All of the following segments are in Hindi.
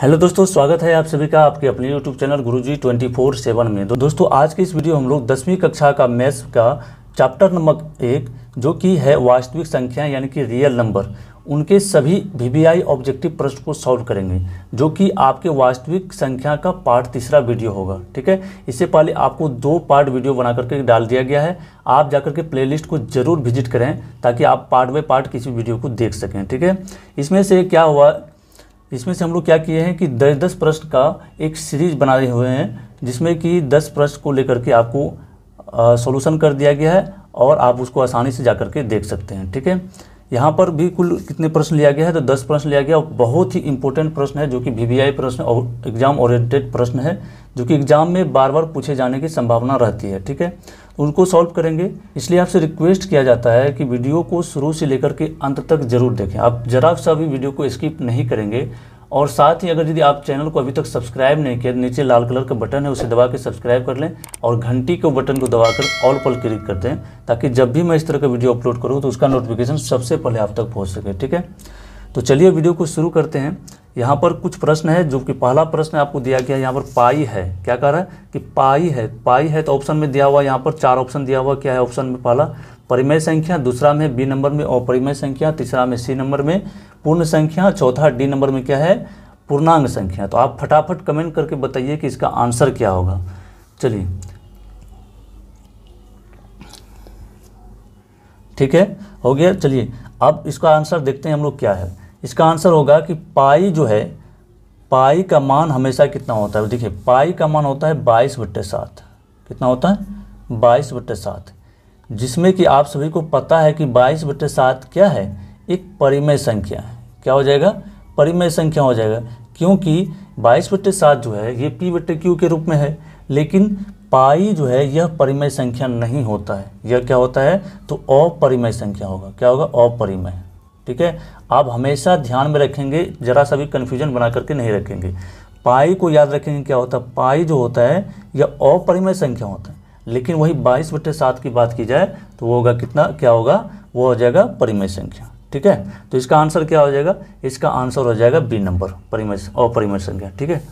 हेलो दोस्तों स्वागत है आप सभी का आपके अपने यूट्यूब चैनल गुरुजी 24/7 में तो दोस्तों आज के इस वीडियो हम लोग दसवीं कक्षा का मैथ्स का चैप्टर नंबर एक जो कि है वास्तविक संख्या यानी कि रियल नंबर उनके सभी वी ऑब्जेक्टिव प्रश्न को सॉल्व करेंगे जो कि आपके वास्तविक संख्या का पार्ट तीसरा वीडियो होगा ठीक है इससे पहले आपको दो पार्ट वीडियो बना करके डाल दिया गया है आप जाकर के प्लेलिस्ट को ज़रूर विजिट करें ताकि आप पार्ट बाय पार्ट किसी वीडियो को देख सकें ठीक है इसमें से क्या हुआ इसमें से हम लोग क्या किए हैं कि दस दस प्रश्न का एक सीरीज बनाए हुए हैं जिसमें कि दस प्रश्न को लेकर के आपको सॉल्यूशन कर दिया गया है और आप उसको आसानी से जा कर के देख सकते हैं ठीक है यहाँ पर भी कुल कितने प्रश्न लिया गया है तो दस प्रश्न लिया गया और बहुत ही इंपॉर्टेंट प्रश्न है जो कि वी प्रश्न और एग्जाम ओरिएंटेड प्रश्न है जो कि एग्जाम में बार बार पूछे जाने की संभावना रहती है ठीक है उनको सॉल्व करेंगे इसलिए आपसे रिक्वेस्ट किया जाता है कि वीडियो को शुरू से लेकर के अंत तक जरूर देखें आप जरा सा भी वीडियो को स्किप नहीं करेंगे और साथ ही अगर यदि आप चैनल को अभी तक सब्सक्राइब नहीं किया तो नीचे लाल कलर का बटन है उसे दबा के सब्सक्राइब कर लें और घंटी के बटन को दबाकर ऑल पर क्लिक कर दें ताकि जब भी मैं इस तरह का वीडियो अपलोड करूँ तो उसका नोटिफिकेशन सबसे पहले आप तक पहुँच सके ठीक है तो चलिए वीडियो को शुरू करते हैं यहाँ पर कुछ प्रश्न है जो कि पहला प्रश्न आपको दिया गया है यहाँ पर पाई है क्या कह रहा है कि पाई है पाई है तो ऑप्शन में दिया हुआ यहाँ पर चार ऑप्शन दिया हुआ क्या है ऑप्शन में पहला परिमेय संख्या दूसरा में बी नंबर में अपरिमेय संख्या तीसरा में सी नंबर में पूर्ण संख्या चौथा डी नंबर में क्या है पूर्णांग संख्या तो आप फटाफट कमेंट करके बताइए कि इसका आंसर क्या होगा चलिए ठीक है हो गया चलिए अब इसका आंसर देखते हैं हम लोग क्या है इसका आंसर होगा कि पाई जो है पाई का मान हमेशा कितना होता है देखिए पाई का मान होता है बाईस बट्टे सात कितना होता है बाईस बट्टे सात जिसमें कि आप सभी को पता है कि बाईस बटे सात क्या है एक परिमेय संख्या है क्या हो जाएगा परिमेय संख्या हो जाएगा क्योंकि बाईस बटे सात जो है ये पी बटे क्यू के रूप में है लेकिन पाई जो है यह परिमेय संख्या नहीं होता है यह क्या होता है तो अपरिमय संख्या होगा क्या होगा अपरिमय ठीक है आप हमेशा ध्यान में रखेंगे जरा सा भी कन्फ्यूजन बना करके नहीं रखेंगे पाई को याद रखेंगे क्या होता है पाई जो होता है यह अपरिमय संख्या होता है लेकिन वही बाईस बटे सात की बात की जाए तो वो होगा कितना क्या होगा वो हो जाएगा परिमेय संख्या ठीक है तो इसका आंसर क्या हो जाएगा इसका आंसर हो जाएगा बी नंबर परिमेय अपरिमय संख्या ठीक है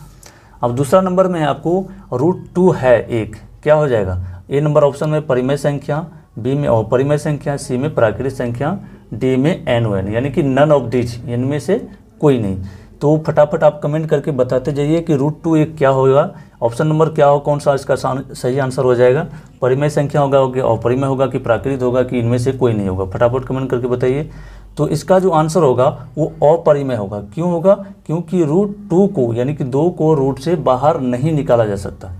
अब दूसरा नंबर में आपको रूट टू है एक क्या हो जाएगा ए नंबर ऑप्शन में परिमेय संख्या बी में अपरिमेय संख्या सी में प्राकृतिक संख्या डी में एन एन यानी कि नन ऑफ डीच इनमें से कोई नहीं तो फटाफट आप कमेंट करके बताते जाइए कि रूट टू एक क्या होगा ऑप्शन नंबर क्या हो कौन सा इसका सही आंसर हो जाएगा परिमेय संख्या होगा होगी अपरिमय होगा कि प्राकृत होगा कि इनमें से कोई नहीं होगा फटाफट कमेंट करके बताइए तो इसका जो आंसर होगा वो अपरिमय होगा क्यों होगा क्योंकि रूट टू को यानी कि दो को रूट से बाहर नहीं निकाला जा सकता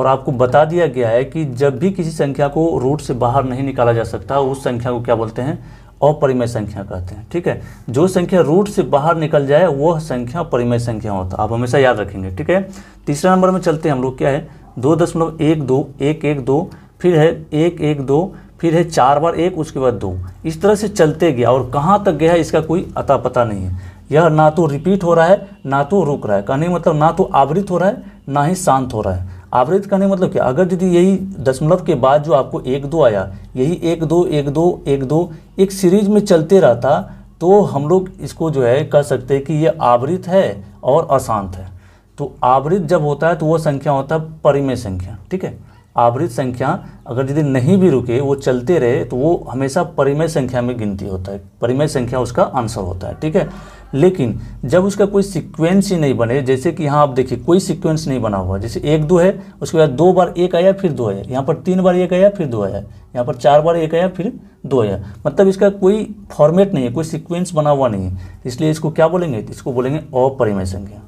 और आपको बता दिया गया है कि जब भी किसी संख्या को रूट से बाहर नहीं निकाला जा सकता उस संख्या को क्या बोलते हैं अपरिमय संख्या कहते हैं ठीक है जो संख्या रूट से बाहर निकल जाए वह संख्या परिमय संख्या होता आप हमेशा याद रखेंगे ठीक है तीसरा नंबर में चलते हैं हम लोग क्या है दो दशमलव एक दो एक एक दो फिर है एक एक दो फिर है चार बार एक उसके बाद दो इस तरह से चलते गया और कहाँ तक गया इसका कोई अता पता नहीं है यह ना तो रिपीट हो रहा है ना तो रुक रहा है कहने मतलब ना तो आवृत हो रहा है ना ही शांत हो रहा है आवृत करने मतलब क्या अगर यदि यही दशमलव के बाद जो आपको एक दो आया यही एक दो एक दो एक दो एक सीरीज में चलते रहता तो हम लोग इसको जो है कह सकते हैं कि ये आवृत है और अशांत है तो आवृत जब होता है तो वह संख्या होता है परिमेय संख्या ठीक है आवृत संख्या अगर यदि नहीं भी रुके वो चलते रहे तो वो हमेशा परिमेय संख्या में गिनती होता है परिमेय संख्या उसका आंसर होता है ठीक है लेकिन जब उसका कोई सीक्वेंस ही नहीं बने जैसे कि यहाँ आप देखिए कोई सीक्वेंस नहीं बना हुआ जैसे एक दो है उसके बाद दो बार एक आया फिर दो आया यहाँ पर तीन बार एक आया फिर दो आया यहाँ पर चार बार एक आया फिर दो आया मतलब इसका कोई फॉर्मेट नहीं है कोई सिक्वेंस बना हुआ नहीं है इसलिए इसको क्या बोलेंगे इसको बोलेंगे अपरिमय संज्ञा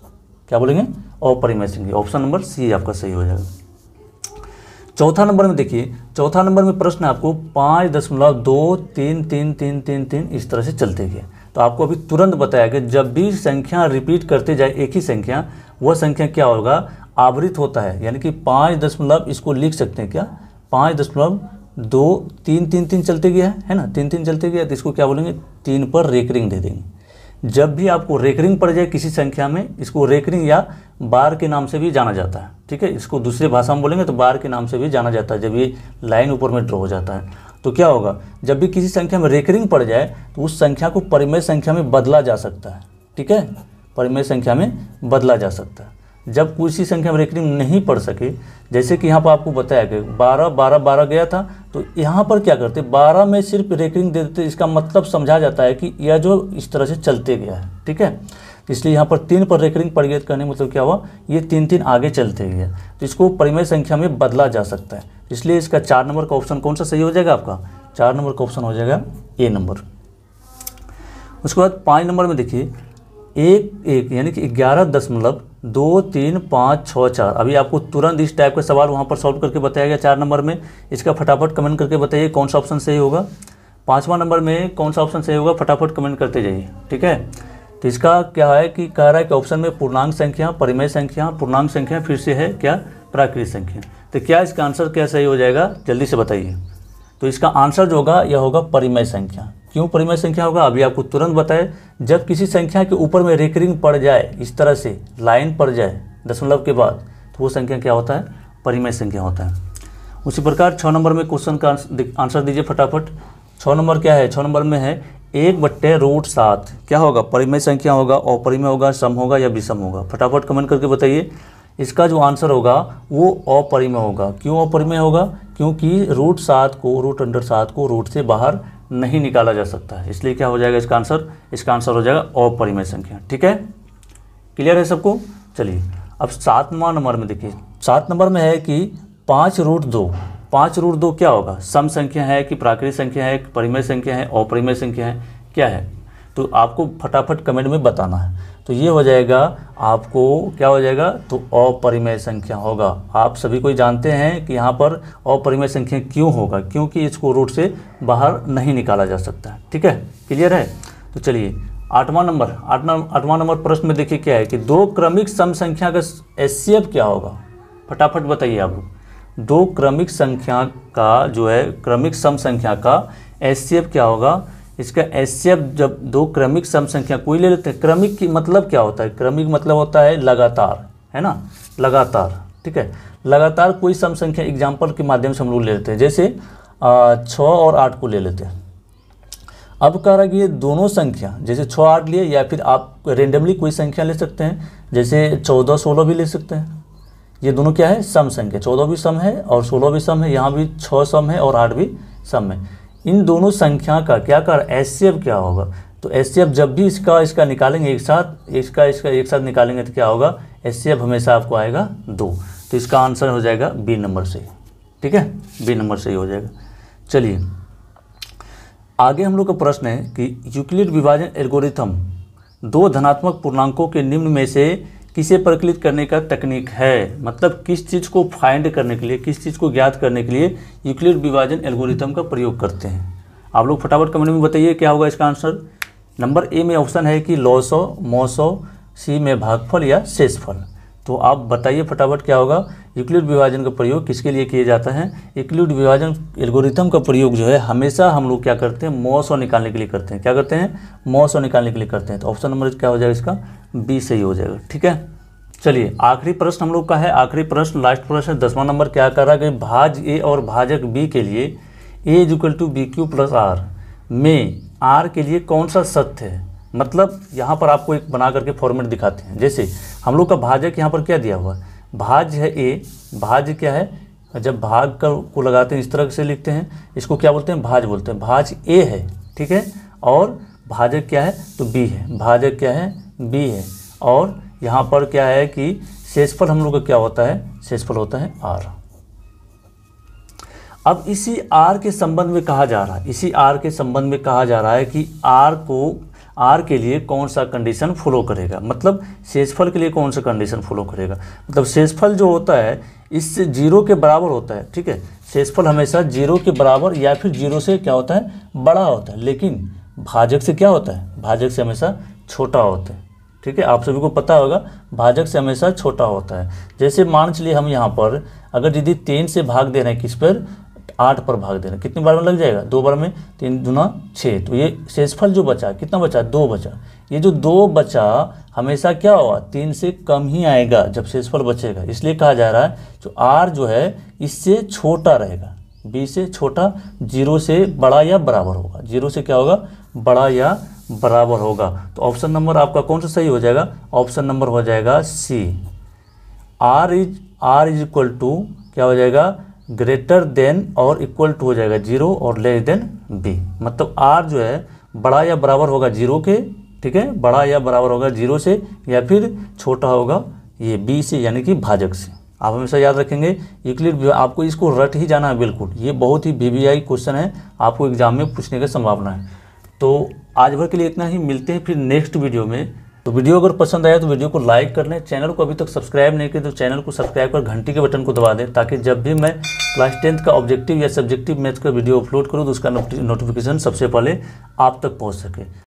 क्या बोलेंगे अपरिमय संज्ञा ऑप्शन नंबर सी आपका सही हो जाएगा चौथा नंबर में देखिए चौथा नंबर में प्रश्न आपको पाँच दशमलव दो तीन तीन तीन तीन तीन इस तरह से चलते गए तो आपको अभी तुरंत बताया कि जब भी संख्या रिपीट करते जाए एक ही संख्या वह संख्या क्या होगा आवृत होता है यानी कि पाँच दशमलव इसको लिख सकते हैं क्या पाँच दशमलव दो तीन तीन तीन चलते गया है है ना तीन तीन चलते गया तो इसको क्या बोलेंगे तीन पर रेकरिंग दे देंगे जब भी आपको रेकरिंग पड़ जाए किसी संख्या में इसको रेकरिंग या बार के नाम से भी जाना जाता है ठीक है इसको दूसरे भाषा में बोलेंगे तो बार के नाम से भी जाना जाता है जब ये लाइन ऊपर में ड्रॉ हो जाता है तो क्या होगा जब भी किसी संख्या में रेकरिंग पड़ जाए तो उस संख्या को परिमेय संख्या में बदला जा सकता है ठीक है परिमेय संख्या में बदला जा सकता है जब किसी संख्या में रेकरिंग नहीं पड़ सके जैसे कि यहाँ पर आपको बताया कि बारह बारह बारह गया था तो यहाँ पर क्या करते बारह में सिर्फ रेकरिंग दे देते इसका मतलब समझा जाता है कि यह जो इस तरह से चलते गया है ठीक है इसलिए यहाँ पर तीन पर रेकरिंग परिगत करने मतलब क्या हुआ ये तीन तीन आगे चलते हुए तो इसको परिमेय संख्या में बदला जा सकता है इसलिए इसका चार नंबर का ऑप्शन कौन सा सही हो जाएगा आपका चार नंबर का ऑप्शन हो जाएगा ए नंबर उसके बाद पाँच नंबर में देखिए एक एक यानी कि ग्यारह दशमलव दो तीन पाँच छः चार अभी आपको तुरंत इस टाइप का सवाल वहाँ पर सॉल्व करके बताया गया चार नंबर में इसका फटाफट कमेंट करके बताइए कौन सा ऑप्शन सही होगा पाँचवा नंबर में कौन सा ऑप्शन सही होगा फटाफट कमेंट करते जाइए ठीक है तो इसका क्या है कि कह रहा है कि ऑप्शन में पूर्णांक संख्या परिमेय संख्या पूर्णांक संख्या फिर से है क्या प्राकृतिक संख्या तो क्या इसका आंसर क्या सही हो जाएगा जल्दी से बताइए तो इसका आंसर जो होगा यह होगा परिमेय संख्या क्यों परिमेय संख्या होगा अभी आपको तुरंत बताए जब किसी संख्या के ऊपर में रेकरिंग पड़ जाए इस तरह से लाइन पड़ जाए दशमलव के बाद तो वो संख्या क्या होता है परिमेय संख्या होता है उसी प्रकार छः नंबर में क्वेश्चन का आंसर दीजिए फटाफट छः नंबर क्या है छः नंबर में है एक बट्टे रूट सात क्या होगा परिमय संख्या होगा अपरिमय होगा सम होगा या विषम होगा फटाफट कमेंट करके बताइए इसका जो आंसर होगा वो अपरिमय होगा क्यों अपरिमय होगा क्योंकि रूट सात को रूट अंडर सात को रूट से बाहर नहीं निकाला जा सकता है इसलिए क्या हो जाएगा इसका आंसर इसका आंसर हो जाएगा अपरिमय संख्या ठीक है क्लियर है सबको चलिए अब सातवां नंबर में देखिए सात नंबर में है कि पाँच रूट दो पाँच रूट दो क्या होगा सम संख्या है कि प्राकृतिक संख्या है परिमेय संख्या है अपरिमेय संख्या है क्या है तो आपको फटाफट कमेंट में बताना है तो ये हो जाएगा आपको क्या हो जाएगा तो अपरिमेय संख्या होगा आप सभी कोई जानते हैं कि यहाँ पर अपरिमेय संख्या क्यों होगा क्योंकि इसको रूट से बाहर नहीं निकाला जा सकता ठीक है क्लियर है तो चलिए आठवां नंबर आठवां आठवां नंबर प्रश्न में देखिए क्या है कि दो क्रमिक सम संख्या का एस क्या होगा फटाफट बताइए आप लोग दो क्रमिक संख्या का जो है क्रमिक सम संख्या का एस क्या होगा इसका एस जब दो क्रमिक सम संख्या कोई ले लेते हैं क्रमिक की मतलब क्या होता है क्रमिक मतलब होता है लगातार है ना लगातार ठीक है लगातार कोई सम संख्या एग्जाम्पल के माध्यम से हम लोग ले लेते हैं जैसे छः और आठ को ले लेते हैं अब कह रहा है कि ये दोनों संख्या जैसे छः आठ लिए या फिर आप रेंडमली कोई संख्या ले सकते हैं जैसे चौदह सोलह भी ले सकते हैं ये दोनों क्या है सम संख्या चौदह भी सम है और सोलह भी सम है यहाँ भी छः सम है और आठ भी सम है इन दोनों संख्या का क्या कर एस क्या होगा तो एस जब भी इसका इसका निकालेंगे एक साथ इसका इसका एक साथ निकालेंगे तो क्या होगा एस हमेशा आपको आएगा दो तो इसका आंसर हो जाएगा बी नंबर से ठीक है बी नंबर ही हो जाएगा चलिए आगे हम लोग का प्रश्न है कि यूक्लिड विभाजन एल्गोरिथम दो धनात्मक पूर्णांकों के निम्न में से किसे पर क्लिक करने का तकनीक है मतलब किस चीज़ को फाइंड करने के लिए किस चीज़ को ज्ञात करने के लिए यूक्लिड विभाजन एल्गोरिथम का प्रयोग करते हैं आप लोग फटाफट कमेंट में बताइए क्या होगा इसका आंसर नंबर ए में ऑप्शन है कि लौ सौ मौ सौ सी में भागफल या शेषफल तो आप बताइए फटाफट क्या होगा यूक्लिड विभाजन का प्रयोग किसके लिए किया जाता है यूक्लिड विभाजन एल्गोरिथम का प्रयोग जो है हमेशा हम लोग क्या करते हैं मौ सौ निकालने के लिए करते हैं क्या करते हैं मौ सौ निकालने के लिए करते हैं तो ऑप्शन नंबर क्या हो जाएगा इसका बी सही हो जाएगा ठीक है चलिए आखिरी प्रश्न हम लोग का है आखिरी प्रश्न लास्ट प्रश्न दसवां नंबर क्या कर रहा है कि भाज ए और भाजक बी के लिए A is equal to B Q plus R में आर के लिए कौन सा सत्य है मतलब यहाँ पर आपको एक बना करके फॉर्मेट दिखाते हैं जैसे हम लोग का भाजक यहाँ पर क्या दिया हुआ है भाज है ए भाज क्या है जब भाग का को लगाते हैं इस तरह से लिखते हैं इसको क्या बोलते हैं भाज बोलते हैं भाज ए है ठीक है और भाजक क्या है तो बी है भाजक क्या है बी है और यहाँ पर क्या है कि शेषफल हम लोग का क्या होता है शेषफल होता है आर अब इसी आर के संबंध में कहा जा रहा है इसी आर के संबंध में कहा जा रहा है कि आर को आर के लिए कौन सा कंडीशन फॉलो करेगा मतलब शेषफल के लिए कौन सा कंडीशन फॉलो करेगा मतलब शेषफल जो होता है इससे जीरो के बराबर होता है ठीक है शेषफल हमेशा जीरो के बराबर या फिर जीरो से क्या होता है बड़ा होता है लेकिन भाजक से क्या होता है भाजक से हमेशा छोटा होता है ठीक है आप सभी को पता होगा भाजक से हमेशा छोटा होता है जैसे मान चलिए हम यहाँ पर अगर यदि तीन से भाग दे रहे हैं किस पर आठ पर भाग दे रहे हैं कितनी बार में लग जाएगा दो बार में तीन दुना छः तो ये शेषफल जो बचा कितना बचा दो बचा ये जो दो बचा हमेशा क्या होगा तीन से कम ही आएगा जब शेषफल बचेगा इसलिए कहा जा रहा है जो आर जो है इससे छोटा रहेगा बी से छोटा जीरो से बड़ा या बराबर होगा जीरो से क्या होगा बड़ा या बराबर होगा तो ऑप्शन नंबर आपका कौन सा सही हो जाएगा ऑप्शन नंबर हो जाएगा C R is R is equal to क्या हो जाएगा ग्रेटर देन और इक्वल टू हो जाएगा जीरो और लेस देन बी मतलब आर जो है बड़ा या बराबर होगा जीरो के ठीक है बड़ा या बराबर होगा जीरो से या फिर छोटा होगा ये बी से यानी कि भाजक से आप हमेशा याद रखेंगे यूक्लिड आपको इसको रट ही जाना है बिल्कुल ये बहुत ही वी क्वेश्चन है आपको एग्जाम में पूछने की संभावना है तो आज भर के लिए इतना ही मिलते हैं फिर नेक्स्ट वीडियो में तो वीडियो अगर पसंद आया तो वीडियो को लाइक कर लें चैनल को अभी तक सब्सक्राइब नहीं किया तो चैनल को सब्सक्राइब कर घंटी के बटन को दबा दें ताकि जब भी मैं क्लास टेंथ का ऑब्जेक्टिव या सब्जेक्टिव मैथ का वीडियो अपलोड करूँ तो उसका नोटिफिकेशन सबसे पहले आप तक पहुँच सके